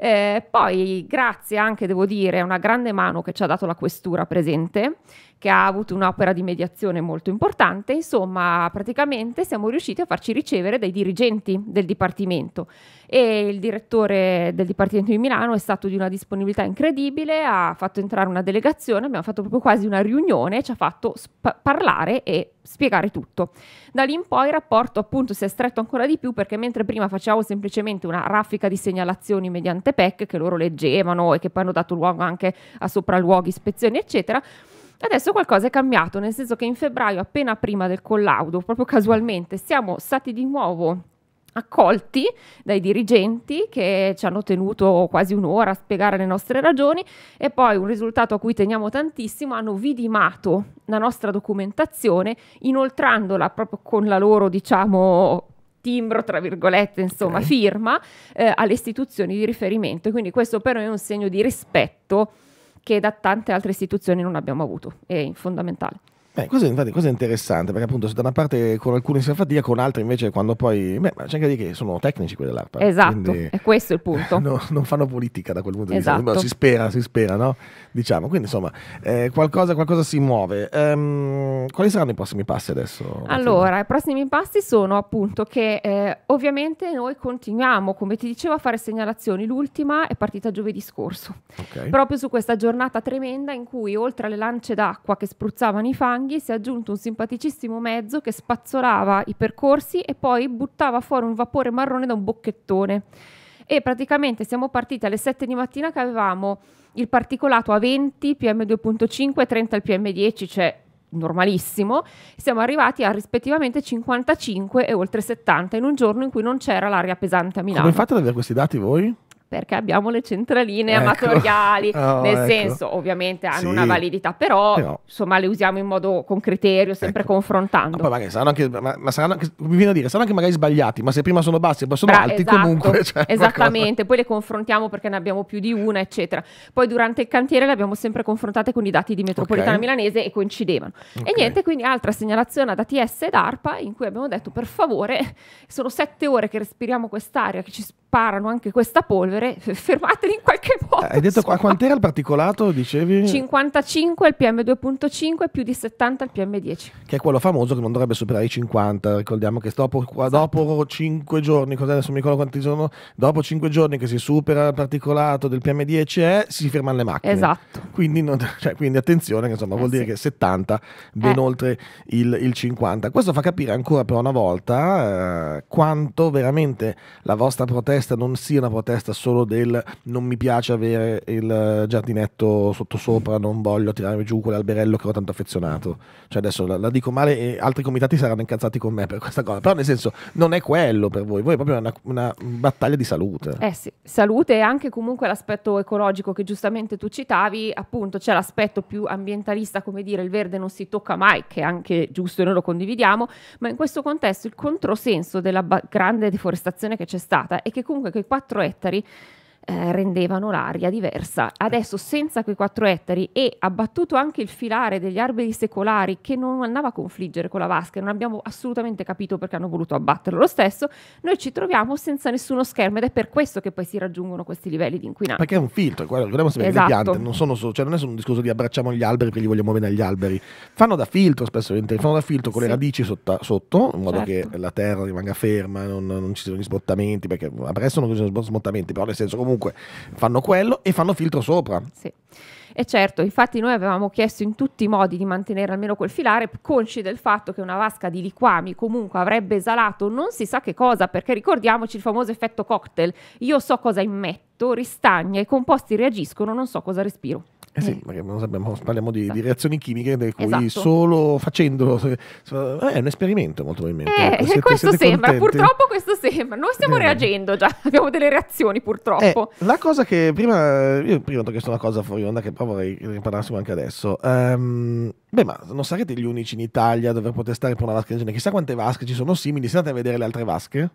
Speaker 3: Eh, poi, grazie anche, devo dire, a una grande mano che ci ha dato la questura presente, che ha avuto un'opera di mediazione molto importante. Insomma, praticamente siamo riusciti a farci ricevere dai dirigenti del Dipartimento e il direttore del Dipartimento di Milano è stato di una disponibilità incredibile, ha fatto entrare una delegazione, abbiamo fatto proprio quasi una riunione, ci ha fatto sp- parlare e spiegare tutto. Da lì in poi il rapporto appunto si è stretto ancora di più perché mentre prima facevamo semplicemente una raffica di segnalazioni mediante PEC che loro leggevano e che poi hanno dato luogo anche a sopralluoghi, ispezioni eccetera, Adesso qualcosa è cambiato, nel senso che in febbraio, appena prima del collaudo, proprio casualmente, siamo stati di nuovo accolti dai dirigenti che ci hanno tenuto quasi un'ora a spiegare le nostre ragioni e poi un risultato a cui teniamo tantissimo hanno vidimato la nostra documentazione inoltrandola proprio con la loro diciamo timbro, tra virgolette, insomma, okay. firma eh, alle istituzioni di riferimento. Quindi questo per noi è un segno di rispetto che da tante altre istituzioni non abbiamo avuto, è fondamentale.
Speaker 1: Beh, questo, infatti, questo è interessante perché appunto se da una parte con alcuni si fa fatica, con altri invece quando poi... Beh, c'è anche di che sono tecnici quelli dell'ARPA.
Speaker 3: Eh, esatto, è
Speaker 1: questo il punto. (laughs) No, non fanno politica da quel punto esatto. di vista, esatto. si spera, si spera, no? Diciamo, quindi insomma eh, qualcosa, qualcosa, si muove. Um, quali saranno i prossimi passi adesso? Allora,
Speaker 3: i prossimi passi sono appunto che eh, ovviamente noi continuiamo, come ti dicevo, a fare segnalazioni. L'ultima è partita giovedì scorso, okay. proprio su questa giornata tremenda in cui oltre alle lance d'acqua che spruzzavano i fanghi, Langhi si è aggiunto un simpaticissimo mezzo che spazzolava i percorsi e poi buttava fuori un vapore marrone da un bocchettone. E praticamente siamo partiti alle 7 di mattina che avevamo il particolato a 20, PM2.5 30 il PM10, cioè normalissimo, siamo arrivati a rispettivamente 55 e oltre 70 in un giorno in cui non c'era l'aria pesante a Milano. Come fate
Speaker 1: ad avere questi dati voi?
Speaker 3: perché abbiamo le centraline ecco. amatoriali, oh, (laughs) nel ecco. senso ovviamente hanno sì. una validità, però, però, insomma le usiamo in modo con criterio, sempre ecco. confrontando. Ma ah, poi
Speaker 1: magari saranno anche, ma, ma saranno anche, mi viene a dire, saranno anche magari sbagliati, ma se prima sono bassi e poi sono Bra- alti esatto. comunque. (laughs) Cioè, Esattamente,
Speaker 3: poi le confrontiamo perché ne abbiamo più di una, eccetera. Poi durante il cantiere le abbiamo sempre confrontate con i dati di metropolitana okay. milanese e coincidevano. Okay. E niente, quindi altra segnalazione ad ATS ed ARPA in cui abbiamo detto per favore, (laughs) sono sette ore che respiriamo quest'aria, che ci sparano anche questa polvere, (laughs) fermateli in qualche
Speaker 1: eh, modo. Hai detto insomma. quant'era il particolato, dicevi?
Speaker 3: 55 il PM2.5 più di 70 il PM10.
Speaker 1: Che è quello famoso che non dovrebbe superare i 50, ricordiamo che dopo, esatto. dopo 5 giorni, cos'è adesso mi ricordo quanti sono, dopo 5 giorni che si supera il particolato del PM10 e si fermano le macchine. Esatto. Quindi, non, (laughs) cioè, quindi attenzione, insomma eh, vuol sì. dire che 70 ben eh. oltre il, il, 50. Questo fa capire ancora per una volta eh, quanto veramente la vostra protesta protesta non sia una protesta solo del non mi piace avere il giardinetto sottosopra, non voglio tirarmi giù quell'alberello che ho tanto affezionato. Cioè adesso la, la, dico male e altri comitati saranno incazzati con me per questa cosa, però nel senso non è quello per voi, voi è proprio una, una battaglia di salute. Eh
Speaker 3: sì, salute e anche comunque l'aspetto ecologico che giustamente tu citavi, appunto c'è l'aspetto più ambientalista, come dire il verde non si tocca mai, che è anche giusto e noi lo condividiamo, ma in questo contesto il controsenso della ba- grande deforestazione che c'è stata è che comunque quei 4 ettari eh, rendevano l'aria diversa. Adesso senza quei 4 ettari e abbattuto anche il filare degli alberi secolari che non andava a confliggere con la vasca, non abbiamo assolutamente capito perché hanno voluto abbatterlo lo stesso, noi ci troviamo senza nessuno schermo ed è per questo che poi si raggiungono questi livelli di inquinamento. Perché è
Speaker 1: un filtro, guardiamo sempre esatto. le piante, non, sono cioè non è solo un discorso di abbracciamo gli alberi perché li vogliamo bene agli alberi, fanno da filtro spesso, fanno da filtro con sì. le radici sotto, sotto in modo certo. che la terra rimanga ferma, non, non ci siano gli smottamenti, perché presto non ci sono smottamenti, però nel senso comunque comunque fanno quello e fanno filtro sopra. Sì. E
Speaker 3: certo, infatti noi avevamo chiesto in tutti i modi di mantenere almeno quel filare, consci del fatto che una vasca di liquami comunque avrebbe esalato non si sa che cosa, perché ricordiamoci il famoso effetto cocktail. Io so cosa immetto, ristagna, i composti reagiscono, non so cosa respiro.
Speaker 1: Eh sì, perché mm. non sappiamo, parliamo di, di esatto. reazioni chimiche per cui esatto. solo facendolo eh, è un esperimento molto probabilmente. Eh, siete, questo siete sembra, contenti? purtroppo
Speaker 3: questo sembra. Noi stiamo eh. reagendo già, (laughs) abbiamo delle reazioni purtroppo.
Speaker 1: Eh, la cosa che prima, io prima ti ho chiesto una cosa fuori onda che poi vorrei riparlassimo anche adesso. Um, beh, ma non sarete gli unici in Italia a dover protestare per una vasca del genere. Chissà quante vasche ci sono simili, se andate a vedere le altre vasche.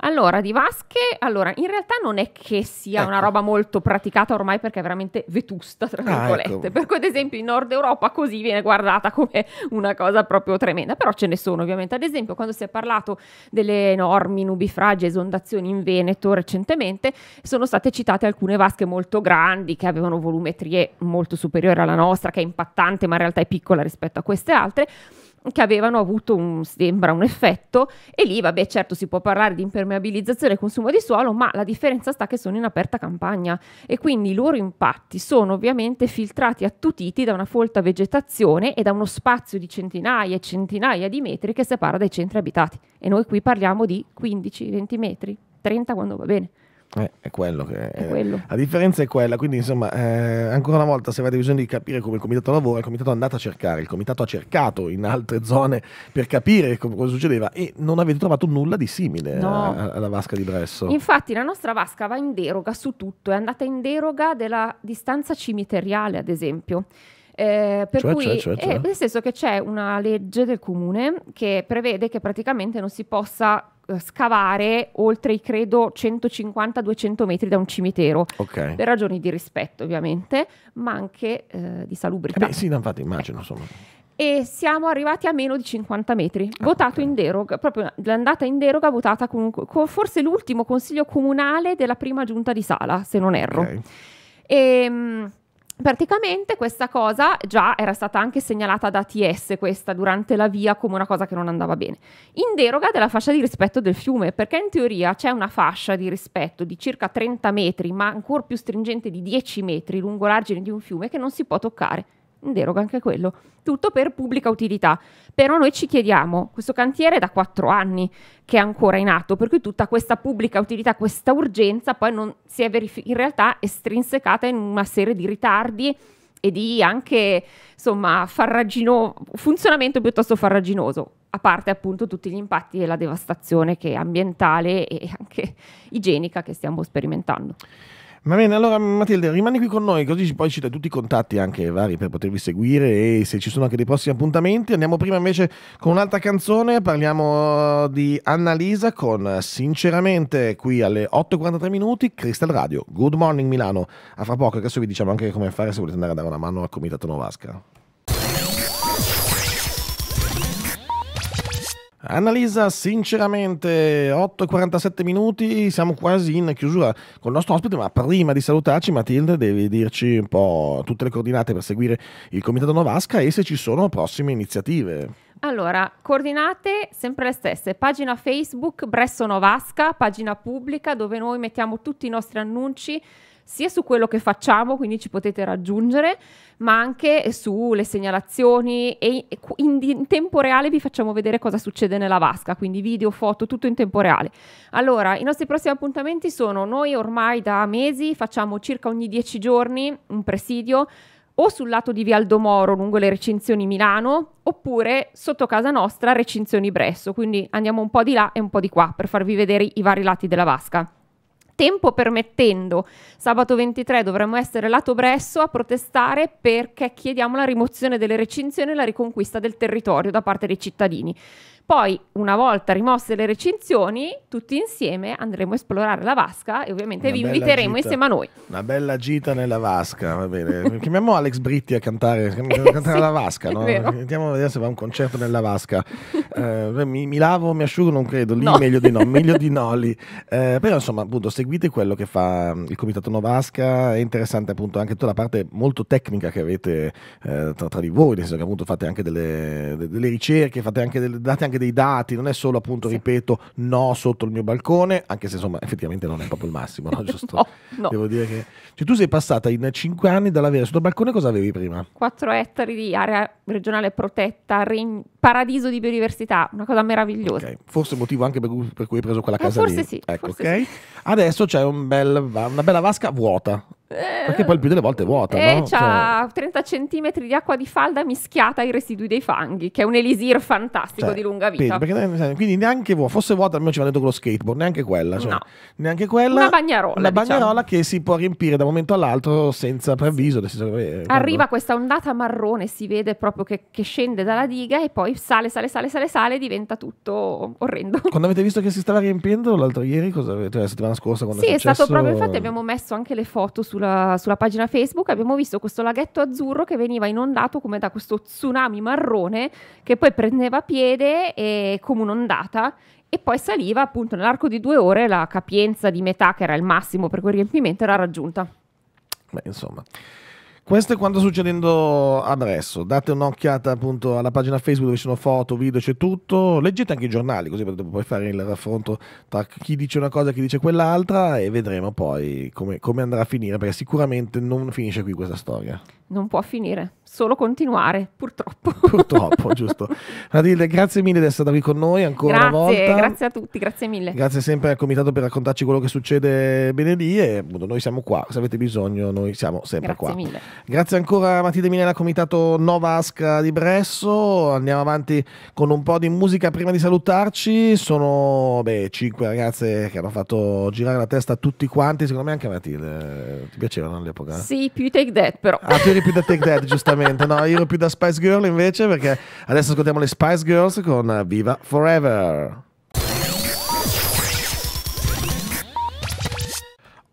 Speaker 3: Allora, di vasche, allora, in realtà non è che sia ecco. una roba molto praticata ormai perché è veramente vetusta, tra virgolette. Ah, ecco. Per cui, ad esempio, in Nord Europa così viene guardata come una cosa proprio tremenda, però ce ne sono ovviamente. Ad esempio, quando si è parlato delle enormi nubifragi e esondazioni in Veneto recentemente, sono state citate alcune vasche molto grandi che avevano volumetrie molto superiori alla nostra, che è impattante, ma in realtà è piccola rispetto a queste altre che avevano avuto un, sembra un effetto e lì vabbè certo si può parlare di impermeabilizzazione e consumo di suolo ma la differenza sta che sono in aperta campagna e quindi i loro impatti sono ovviamente filtrati attutiti da una folta vegetazione e da uno spazio di centinaia e centinaia di metri che separa dai centri abitati e noi qui parliamo di 15-20 metri 30 quando va bene
Speaker 1: eh, è quello che è quello. La differenza è quella, quindi insomma, eh, ancora una volta se avete bisogno di capire come il comitato lavora, il comitato è andato a cercare, il comitato ha cercato in altre zone per capire cosa succedeva e non avete trovato nulla di simile no. alla vasca di Bresso.
Speaker 3: Infatti la nostra vasca va in deroga su tutto, è andata in deroga della distanza cimiteriale, ad esempio. Eh, per cioè, cui, cioè, cioè, eh, cioè. nel senso che c'è una legge del comune che prevede che praticamente non si possa eh, scavare oltre credo 150-200 metri da un cimitero okay. per ragioni di rispetto ovviamente ma anche
Speaker 1: eh, di salubrità eh beh, sì infatti immagino insomma
Speaker 3: e siamo arrivati a meno di 50 metri. Ah, votato okay. in deroga, proprio l'andata in deroga votata con, con, forse l'ultimo consiglio comunale della prima giunta di sala, se non erro. Okay. E, ehm, Praticamente questa cosa già era stata anche segnalata da ATS questa durante la via come una cosa che non andava bene. In deroga della fascia di rispetto del fiume, perché in teoria c'è una fascia di rispetto di circa 30 metri, ma ancora più stringente di 10 metri lungo l'argine di un fiume che non si può toccare in deroga anche quello, tutto per pubblica utilità. Però noi ci chiediamo, questo cantiere è da quattro anni che è ancora in atto, per cui tutta questa pubblica utilità, questa urgenza poi non si è verific- in realtà estrinsecata in una serie di ritardi e di anche insomma farragino- funzionamento piuttosto farraginoso, a parte appunto tutti gli impatti e la devastazione che ambientale e anche (laughs) igienica che stiamo sperimentando.
Speaker 1: Va bene, allora Matilde, rimani qui con noi, così poi ci dai tutti i contatti anche vari per potervi seguire e se ci sono anche dei prossimi appuntamenti. Andiamo prima invece con un'altra canzone, parliamo uh, di Annalisa con Sinceramente qui alle 8.43 minuti, Crystal Radio, Good Morning Milano. A fra poco, adesso vi diciamo anche come fare se volete andare a dare una mano al Comitato Novasca. Annalisa, sinceramente, 8 e 47 minuti, siamo quasi in chiusura con il nostro ospite, ma prima di salutarci, Matilde, devi dirci un po' tutte le coordinate per seguire il Comitato Novasca e se ci sono prossime iniziative.
Speaker 3: Allora, coordinate sempre le stesse, pagina Facebook Bresso Novasca, pagina pubblica dove noi mettiamo tutti i nostri annunci, sia su quello che facciamo, quindi ci potete raggiungere, ma anche sulle segnalazioni e in, in tempo reale vi facciamo vedere cosa succede nella vasca, quindi video, foto, tutto in tempo reale. Allora, i nostri prossimi appuntamenti sono noi ormai da mesi facciamo circa ogni 10 giorni un presidio o sul lato di Vialdo Moro lungo le recinzioni Milano oppure sotto casa nostra recinzioni Bresso, quindi andiamo un po' di là e un po' di qua per farvi vedere i vari lati della vasca tempo permettendo. Sabato 23 dovremmo essere lato Bresso a protestare perché chiediamo la rimozione delle recinzioni e la riconquista del territorio da parte dei cittadini. Poi, una volta rimosse le recinzioni, tutti insieme andremo a esplorare la vasca e ovviamente Una vi inviteremo gita. insieme a noi.
Speaker 1: Una bella gita nella vasca, va bene. Chiamiamo (laughs) Alex Britti a cantare, a eh, cantare sì, la vasca, no? Vero. Andiamo a vedere se va a un concerto nella vasca. Eh, mi, mi, lavo, mi asciugo, non credo, lì no. meglio di no, (laughs) meglio di no lì. Eh, però insomma, appunto, seguite quello che fa mm, il Comitato Novasca, è interessante appunto anche tutta la parte molto tecnica che avete eh, tra, tra, di voi, nel senso che appunto fate anche delle, delle ricerche, fate anche delle, date anche anche dei dati, non è solo appunto, sì. ripeto, no sotto il mio balcone, anche se insomma effettivamente non è proprio il massimo, no? (laughs) Giusto? no, no. Devo dire che... Cioè, tu sei passata in 5 anni dall'avere sotto il balcone cosa avevi prima?
Speaker 3: 4 ettari di area regionale protetta, regn... paradiso di biodiversità, una cosa meravigliosa. Okay.
Speaker 1: Forse il motivo anche per cui, per cui, hai preso quella eh, casa eh, forse lì. Sì, ecco, forse okay. sì. Adesso c'è un bel, una bella vasca vuota,
Speaker 3: perché poi il
Speaker 1: più delle volte è vuota. E eh, no? c'ha
Speaker 3: cioè... 30 centimetri di acqua di falda mischiata ai residui dei fanghi, che è un elisir fantastico cioè, di lunga vita. Perché,
Speaker 1: eh, quindi neanche vuota, fosse vuota almeno ci va detto con lo skateboard, neanche quella. Cioè, no. Neanche quella. Una bagnarola. Una diciamo. bagnarola diciamo. che si può riempire da un momento all'altro senza preavviso. Sì. Senso, eh, Arriva
Speaker 3: questa ondata marrone, si vede proprio che, che, scende dalla diga e poi sale, sale, sale, sale, sale e diventa tutto orrendo.
Speaker 1: Quando avete visto che si stava riempiendo l'altro ieri, cosa avete, cioè la settimana scorsa? Quando sì, è, è stato proprio, infatti abbiamo
Speaker 3: messo anche le foto su sulla, sulla, pagina Facebook, abbiamo visto questo laghetto azzurro che veniva inondato come da questo tsunami marrone che poi prendeva piede e, come un'ondata e poi saliva appunto nell'arco di due ore la capienza di metà che era il massimo per quel riempimento era raggiunta.
Speaker 1: Beh, insomma. Questo è quanto sta succedendo adesso. Date un'occhiata appunto alla pagina Facebook dove ci sono foto, video, c'è tutto. Leggete anche i giornali così potete poi fare il raffronto tra chi dice una cosa e chi dice quell'altra e vedremo poi come, come andrà a finire perché sicuramente non finisce qui questa storia.
Speaker 3: Non può finire solo continuare, purtroppo.
Speaker 1: (laughs) Purtroppo, giusto. Matilde, grazie mille di essere qui con noi ancora grazie, una volta. Grazie
Speaker 3: a tutti, grazie mille. Grazie
Speaker 1: sempre al comitato per raccontarci quello che succede venerdì e appunto, noi siamo qua, se avete bisogno noi siamo sempre grazie qua. Grazie mille. Grazie ancora a Matilde Minella, comitato Nova Asca di Bresso. Andiamo avanti con un po' di musica prima di salutarci. Sono beh, cinque ragazze che hanno fatto girare la testa a tutti quanti, secondo me anche a Matilde. Ti piacevano all'epoca? Sì,
Speaker 3: più Take That però.
Speaker 1: Ah, tu eri più da Take That, (laughs) giustamente assolutamente. No, io ero più da Spice Girl invece perché adesso ascoltiamo le Spice Girls con Viva Forever.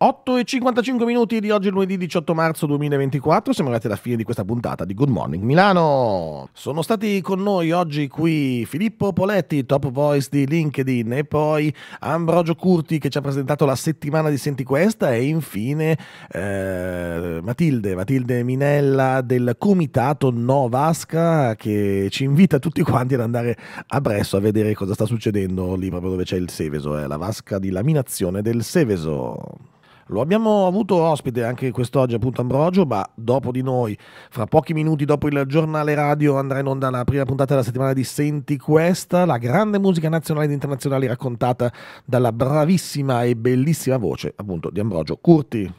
Speaker 1: 8 e 55 minuti di oggi, lunedì 18 marzo 2024. Siamo arrivati alla fine di questa puntata di Good Morning Milano. Sono stati con noi oggi qui Filippo Poletti, top voice di LinkedIn, e poi Ambrogio Curti che ci ha presentato la settimana di Senti Questa, e infine eh, Matilde, Matilde Minella del comitato No Vasca che ci invita tutti quanti ad andare a Bresso a vedere cosa sta succedendo lì proprio dove c'è il Seveso, eh, la vasca di laminazione del Seveso. Lo abbiamo avuto ospite anche quest'oggi, appunto Ambrogio, ma dopo di noi, fra pochi minuti dopo il giornale radio, andrà in onda la prima puntata della settimana di Senti Questa, la grande musica nazionale ed internazionale raccontata dalla bravissima e bellissima voce, appunto, di Ambrogio Curti.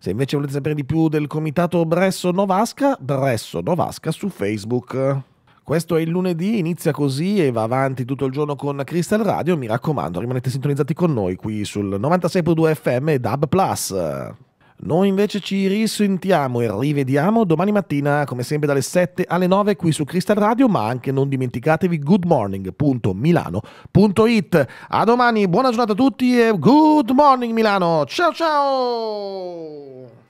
Speaker 1: Se invece volete sapere di più del comitato Bresso Novasca, Bresso Novasca su Facebook. Questo è il lunedì, inizia così e va avanti tutto il giorno con Crystal Radio. Mi raccomando, rimanete sintonizzati con noi qui sul 96.2 FM e DAB Noi invece ci risentiamo e rivediamo domani mattina, come sempre dalle 7 alle 9 qui su Crystal Radio, ma anche non dimenticatevi goodmorning.milano.it. A domani, buona giornata a tutti e good morning Milano. Ciao ciao!